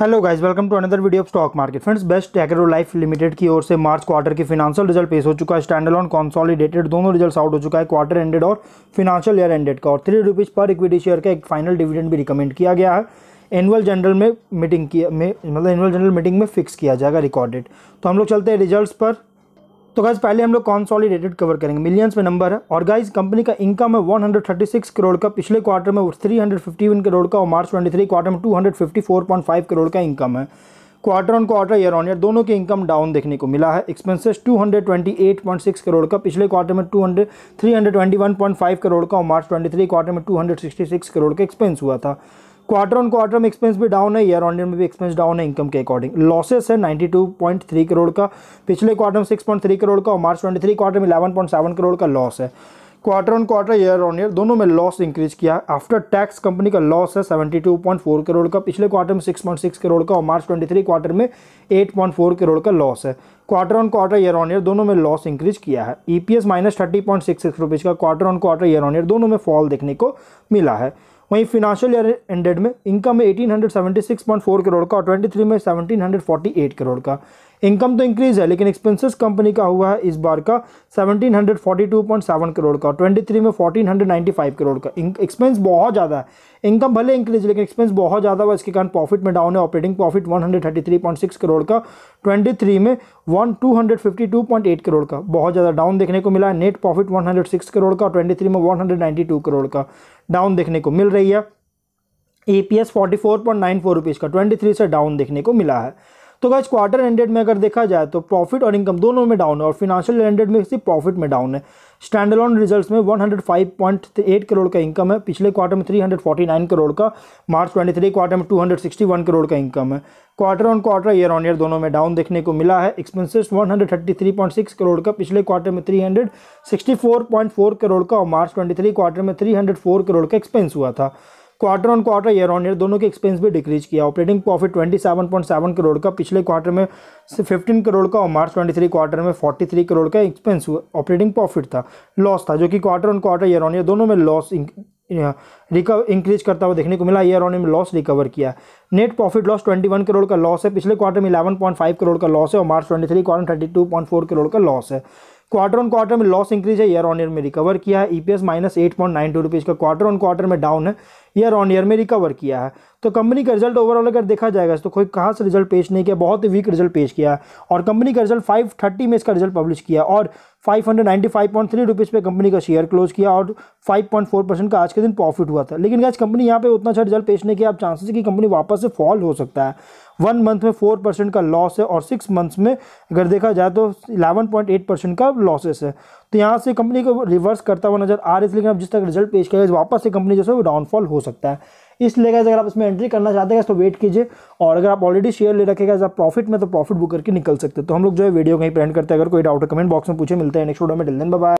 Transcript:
hello guys welcome to another video of stock market friends best agro life limited की ओर से March quarter की financial result पेश हो चुका है स्टैंडल ऑन कॉन्सॉलिडेटेड दोनों रिजल्ट आउट हो चुका है क्वार्टर एंडेड और फिनांशियल ईयर एंडेड का और थ्री रुपीज़ पर इक्विटी शेयर का एक फाइनल डिविडेंड भी रिकमेंड किया गया है एनुअल जनरल में मीटिंग किया मतलब एनुअल जनरल मीटिंग में फिक्स किया जाएगा रिकॉर्डेड तो हम लोग चलते हैं रिजल्ट पर तो गाइज पहले हम लोग कॉन्सॉलीडेटेड कवर करेंगे मिलियंस में नंबर है और गाइज कंपनी का इनकम है 136 करोड़ का पिछले क्वार्टर में 351 करोड़ का और मार्च 23 क्वार्टर में 254.5 करोड़ का इनकम है quarter on quarter year on year दोनों के इनकम डाउन देखने को मिला है एक्सपेंसेस 228.6 करोड़ का पिछले क्वार्टर में 200 321.5 करोड़ का और मार्च 23 क्वार्टर में 266 करोड़ का एक्सपेंस हुआ था क्वार्टर ऑन क्वार्टर में एक्सपेंस भी डाउन है ईयर ऑन ईयर में भी एक्सपेंस डाउन है इनकम के अकॉर्डिंग लॉसेस है 92.3 करोड़ का पिछले क्वार्टर में 6.3 करोड़ का और मार्च 23 क्वार्टर में 11.7 करोड़ का लॉस है quarter on quarter year on year दोनों में लॉस इंक्रीज किया है आफ्टर टैक्स कंपनी का लॉस है 72.4 करोड़ का पिछले क्वार्टर में 6.6 करोड़ का और मार्च 23 क्वार्टर में 8.4 करोड़ का लॉस है quarter on quarter year on year दोनों में लॉस इंक्रीज किया है E P S minus thirty point six six rupees का quarter on quarter year on year दोनों में फॉल देखने को मिला है वहीं फिनाशियल ईयर एंडेड में इनकम एटीन हंड्रेड करोड़ का और ट्वेंटी में सेवनटीन करोड़ का इनकम तो इंक्रीज है लेकिन एक्सपेंसेस कंपनी का हुआ है इस बार का 1742.7 करोड़ का 23 में 1495 करोड़ का एक्सपेंस बहुत ज़्यादा है इनकम भले इंक्रीज लेकिन एक्सपेंस बहुत ज़्यादा हुआ इसके कारण प्रॉफिट में डाउन है ऑपरेटिंग प्रॉफिट 133.6 करोड़ का 23 में वन टू करोड़ का बहुत ज़्यादा डाउन देखने को मिला है नेट प्रॉफिट वन करोड़ का ट्वेंटी में वन करोड़ का डाउन देखने को मिल रही है E P S forty four point nine four rupees का ट्वेंटी थ्री से डाउन देखने को मिला है तो गाइज क्वार्टर एंडेड में अगर देखा जाए तो प्रॉफिट और इनकम दोनों में डाउन है और फिनेंशियल एंडेड में सिर्फ प्रॉफिट में डाउन है स्टैंड अलॉन रिजल्ट में 105.8 करोड़ का इनकम है पिछले क्वार्टर में 349 करोड़ का मार्च 23 क्वार्टर में 261 करोड़ का इनकम है quarter on quarter year on year दोनों में डाउन देखने को मिला है एक्सपेंसेस 133.6 करोड़ का पिछले क्वार्टर में 364.4 करोड़ का और मार्च 23 क्वार्टर में 304 करोड़ का एक्सपेंस हुआ था quarter on quarter year on year दोनों के एक्सपेंस भी डिक्रीज किया ऑपरेटिंग प्रॉफिट 27.7 करोड़ का पिछले क्वार्टर में 15 करोड़ का और मार्च 23 क्वार्टर में 43 करोड़ का एक्सपेंस ऑपरेटिंग प्रॉफिट था लॉस था जो कि quarter on quarter year on year दोनों में लॉस रिकवर इंक्रीज करता हुआ देखने को मिला ईयर ऑन में लॉस रिकवर किया नेट प्रॉफिट लॉस 21 करोड़ का लॉस है पिछले क्वार्टर में फाइव करोड़ का लॉस है और मार्च 23 क्वार्टर 32.4 करोड़ का लॉस है क्वार्टर ऑन क्वार्टर में लॉस इंक्रीज है ईयर ऑन ईयर में रिकवर किया है EPS minus eight point nine two rupees का क्वार्टर ऑन क्वार्टर में डाउन है ईयर ऑन ईयर में रिकवर किया है तो कंपनी का रिजल्ट ओवरऑल अगर देखा जाएगा तो कोई खास रिजल्ट पेश नहीं किया बहुत ही वीक रिजल्ट पेश किया और कंपनी का रिजल्ट फाइव थर्टी में इसका रिजल्ट पब्लिश किया और five five hundred ninety point three rupees पर कंपनी का शेयर क्लोज किया और फाइव पॉइंट फोर परसेंट का आज के दिन प्रॉफिट हुआ था लेकिन आज कंपनी यहाँ पे उतना अच्छा रिजल्ट पेश नहीं किया अब चांसेस कि कंपनी वापस से फॉल हो सकता है वन मंथ में फोर परसेंट का लॉस है और सिक्स मंथ्स में अगर देखा जाए तो इलेवन पॉइंट एट परसेंट का लॉसेस है तो यहाँ से कंपनी को रिवर्स करता हुआ नजर आ रही है लेकिन अब जिस तक रिजल्ट पेश करेगा वापस से कंपनी जो है वो डाउनफॉल हो सकता है इसलिए गैस अगर आप इसमें एंट्री करना चाहते हैं तो वेट कीजिए और अगर आप ऑलरेडी शेयर ले रखेगा जब प्रॉफिट में तो प्रॉफिट बुक करके निकल सकते हैं तो हम लोग जो है वीडियो कहीं प्रेंट करते हैं अगर कोई डाउट कमेंट बॉक्स में पूछे मिलते हैं नेक्स्ट वीडियो में डिल बाय